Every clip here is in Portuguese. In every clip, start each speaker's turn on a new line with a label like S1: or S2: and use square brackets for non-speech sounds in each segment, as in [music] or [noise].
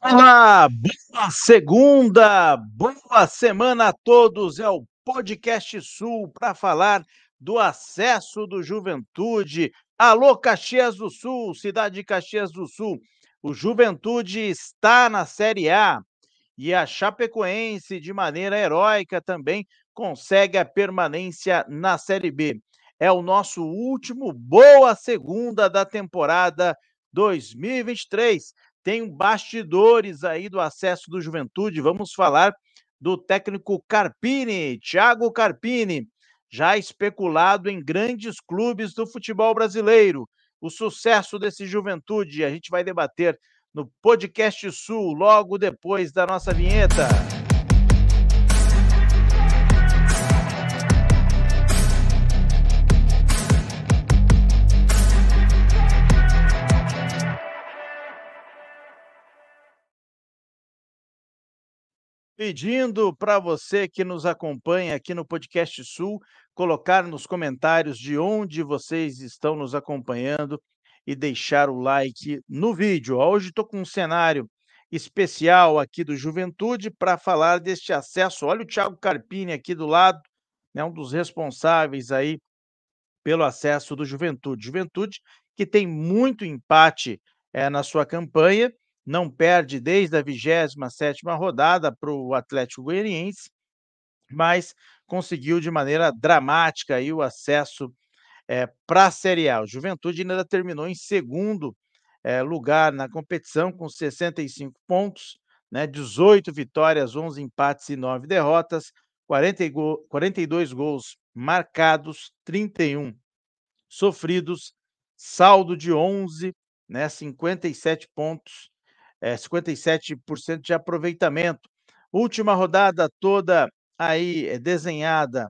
S1: Olá, boa segunda, boa semana a todos. É o Podcast Sul para falar do acesso do Juventude. Alô, Caxias do Sul, cidade de Caxias do Sul. O Juventude está na Série A e a Chapecoense, de maneira heróica, também consegue a permanência na Série B. É o nosso último boa segunda da temporada 2023. Tem bastidores aí do acesso do Juventude. Vamos falar do técnico Carpini, Thiago Carpini, já especulado em grandes clubes do futebol brasileiro. O sucesso desse Juventude a gente vai debater no Podcast Sul logo depois da nossa vinheta. Pedindo para você que nos acompanha aqui no Podcast Sul, colocar nos comentários de onde vocês estão nos acompanhando e deixar o like no vídeo. Hoje estou com um cenário especial aqui do Juventude para falar deste acesso. Olha o Thiago Carpini aqui do lado, né, um dos responsáveis aí pelo acesso do Juventude. Juventude que tem muito empate é, na sua campanha não perde desde a 27 rodada para o Atlético Goianiense, mas conseguiu de maneira dramática aí o acesso é, para a Série A. O Juventude ainda terminou em segundo é, lugar na competição, com 65 pontos, né, 18 vitórias, 11 empates e 9 derrotas, 40 go 42 gols marcados, 31 sofridos, saldo de 11, né, 57 pontos é, eh, 57% de aproveitamento. Última rodada toda aí eh, desenhada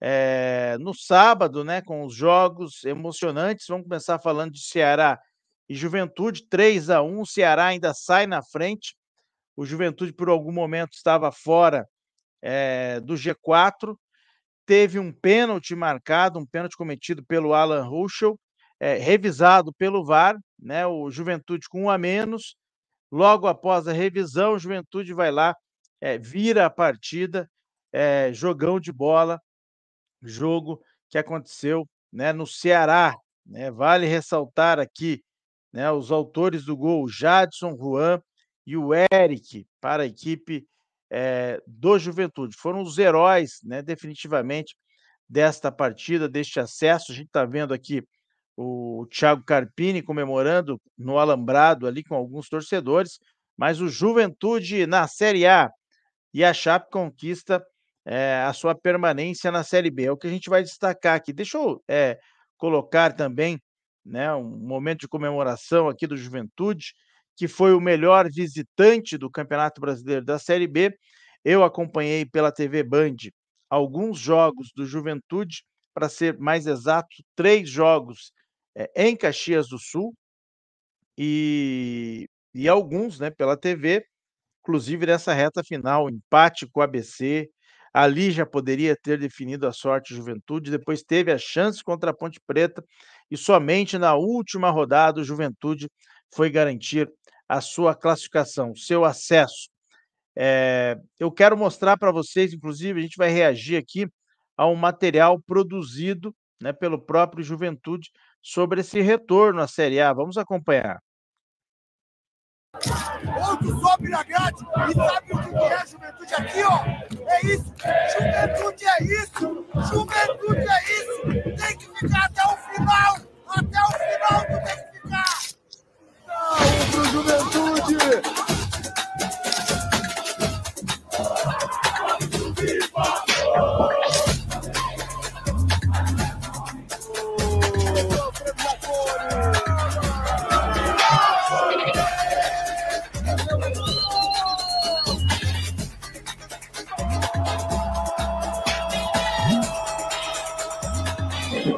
S1: é, no sábado, né, com os jogos emocionantes. Vamos começar falando de Ceará e Juventude, 3 a 1 o Ceará ainda sai na frente. O Juventude, por algum momento, estava fora é, do G4. Teve um pênalti marcado, um pênalti cometido pelo Alan Ruschel, é, revisado pelo VAR, né? O Juventude com um a menos Logo após a revisão, o Juventude vai lá, é, vira a partida, é, jogão de bola, jogo que aconteceu né, no Ceará. Né? Vale ressaltar aqui né, os autores do gol, Jadson Juan e o Eric, para a equipe é, do Juventude. Foram os heróis, né, definitivamente, desta partida, deste acesso. A gente está vendo aqui o Thiago Carpini comemorando no Alambrado ali com alguns torcedores, mas o Juventude na Série A e a Chape conquista é, a sua permanência na Série B. É o que a gente vai destacar aqui. Deixa eu é, colocar também né, um momento de comemoração aqui do Juventude, que foi o melhor visitante do Campeonato Brasileiro da Série B. Eu acompanhei pela TV Band alguns jogos do Juventude, para ser mais exato, três jogos é, em Caxias do Sul e, e alguns né, pela TV, inclusive nessa reta final, empate com o ABC. Ali já poderia ter definido a sorte Juventude, depois teve a chance contra a Ponte Preta e somente na última rodada o Juventude foi garantir a sua classificação, seu acesso. É, eu quero mostrar para vocês, inclusive, a gente vai reagir aqui a um material produzido né, pelo próprio Juventude sobre esse retorno à Série A. Vamos acompanhar. Outro sobe na grade e sabe o que é juventude aqui, ó. É isso. Juventude é isso. Juventude é isso. Tem que ficar até o final. Até o final tu tem que ficar. Não, pro juventude.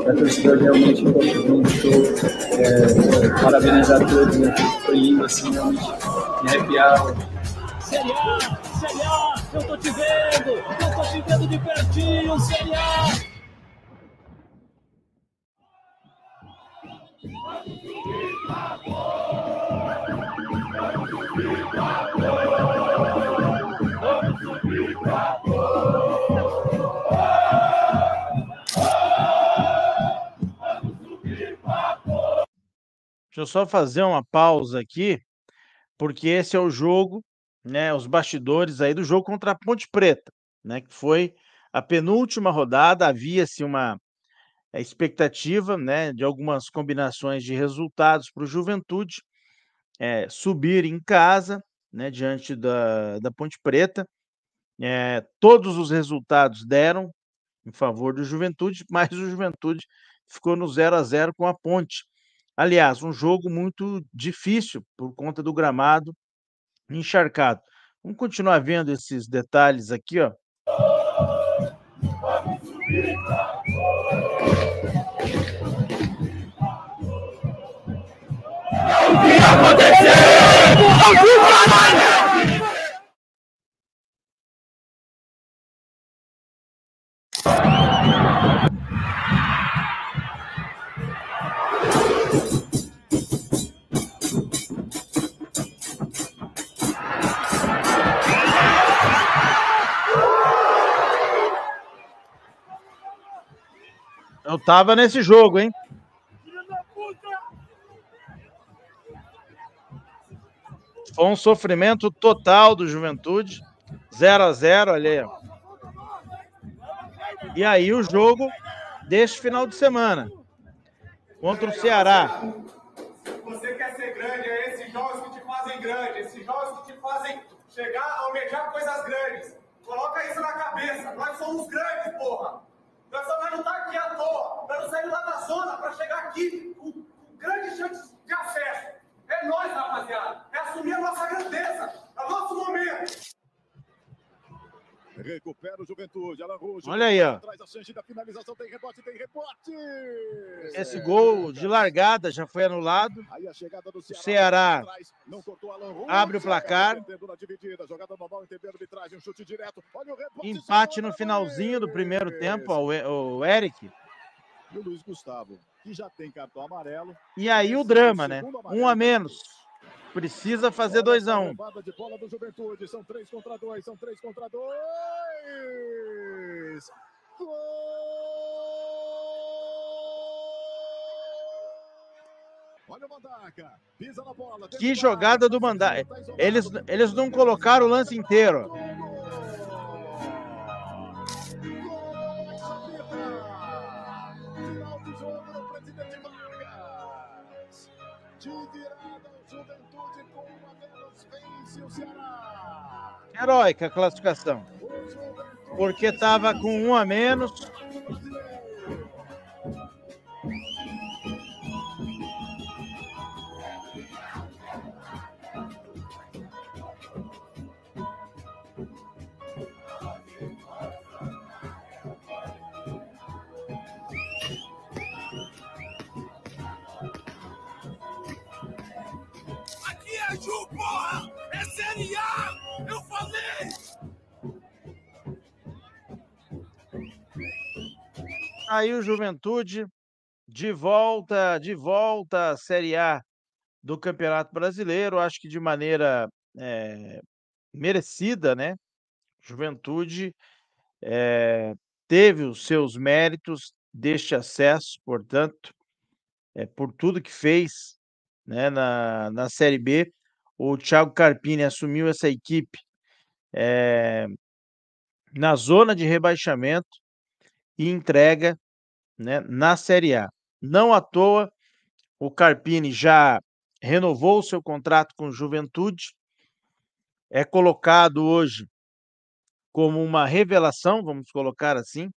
S1: a torcida realmente foi um show. É, parabenizar todos, né? Foi lindo, assim, realmente me arrepiar. Série A, eu tô te vendo, eu tô te vendo de pertinho, Série A. Deixa eu só fazer uma pausa aqui, porque esse é o jogo, né, os bastidores aí do jogo contra a Ponte Preta, né, que foi a penúltima rodada, havia-se uma eh, expectativa, né, de algumas combinações de resultados para o Juventude é, subir em casa, né, diante da, da Ponte Preta. É, todos os resultados deram em favor do Juventude, [laughs] mas o Juventude ficou no 0 a 0 com a Ponte. Aliás, um jogo muito difícil por conta do gramado encharcado. Vamos continuar vendo esses detalhes aqui, ó. O que O que Eu tava nesse jogo, hein? Foi um sofrimento total do Juventude. 0 a 0 ali. E aí o jogo deste final de semana contra o Ceará. Você quer ser grande, é esses jogos que te fazem grande, esses jogos que te fazem chegar a almejar coisas grandes. Coloca isso na cabeça, nós somos grandes, porra! Meu salário não está aqui à toa. Nós saímos lá da zona para chegar aqui com, com grandes chances de acesso. É nós, rapaziada. É assumir a nossa grandeza, é o nosso momento. Recupera o Juventude. Alan Olha aí, ó. Tem rebote, tem rebote. Esse gol de largada já foi anulado. o Ceará, abre o placar. Empate no finalzinho do primeiro tempo, o Eric. E o Luiz Gustavo, que já tem cartão amarelo. E aí o drama, né? Um a é menos precisa fazer 2 a 1 um. de bola do Juventude, são 3 contra 2, são 3 contra 2. Olha o Mandaca, pisa na bola. Que jogada do Mandaca. Tá eles, eles não colocaram o lance inteiro. de virada, o Juventude com uma vence o Ceará. Heróica a classificação. Porque estava com um a menos Aí o Juventude de volta, de volta à Série A do Campeonato Brasileiro, acho que de maneira é, merecida, né? Juventude é, teve os seus méritos deste acesso, portanto, é, por tudo que fez né, na, na Série B. O Thiago Carpini assumiu essa equipe é, na zona de rebaixamento, e entrega né, na Série A. Não à toa, o Carpini já renovou o seu contrato com Juventude, é colocado hoje como uma revelação, vamos colocar assim.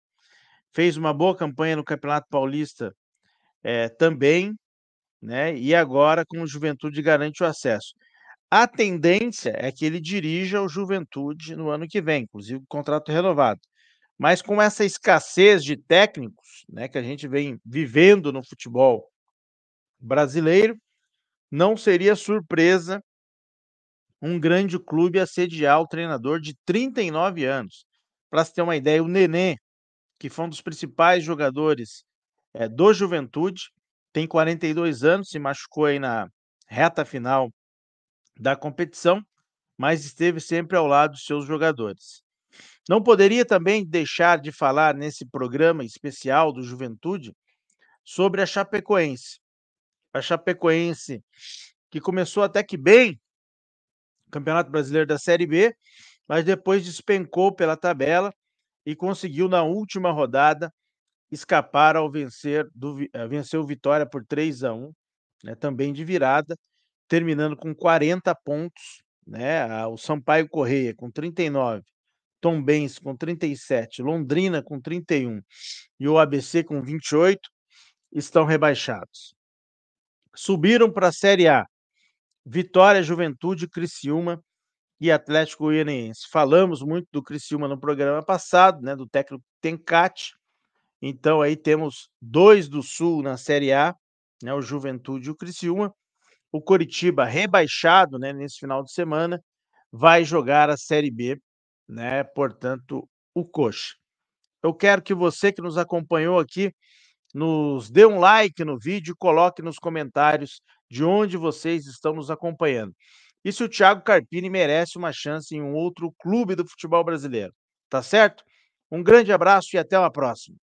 S1: Fez uma boa campanha no Campeonato Paulista é, também, né? E agora com o Juventude garante o acesso. A tendência é que ele dirija o Juventude no ano que vem, inclusive contrato renovado. Mas com essa escassez de técnicos, né, que a gente vem vivendo no futebol brasileiro, não seria surpresa um grande clube assediar o treinador de 39 anos. Para se ter uma ideia, o Nenê, que foi um dos principais jogadores é, do Juventude, tem 42 anos, se machucou aí na reta final da competição, mas esteve sempre ao lado dos seus jogadores. Não poderia também deixar de falar nesse programa especial do Juventude sobre a Chapecoense. A Chapecoense que começou até que bem Campeonato Brasileiro da Série B, mas depois despencou pela tabela e conseguiu na última rodada escapar ao vencer do eh, venceu Vitória por 3 a 1, né, também de virada, terminando com 40 pontos, né, o Sampaio Correia com 39 Tombense com 37, Londrina com 31 e o ABC com 28 estão rebaixados. Subiram para a Série A. Vitória, Juventude, Criciúma e Atlético Goianiense. Falamos muito do Criciúma no programa passado, né, do técnico Tencati. Então aí temos dois do Sul na Série A, né, o Juventude e o Criciúma. O Coritiba rebaixado, né, nesse final de semana, vai jogar a Série B né? Portanto, o coxa. Eu quero que você que nos acompanhou aqui nos dê um like no vídeo, coloque nos comentários de onde vocês estão nos acompanhando. E se o Thiago Carpini merece uma chance em um outro clube do futebol brasileiro, tá certo? Um grande abraço e até uma próxima.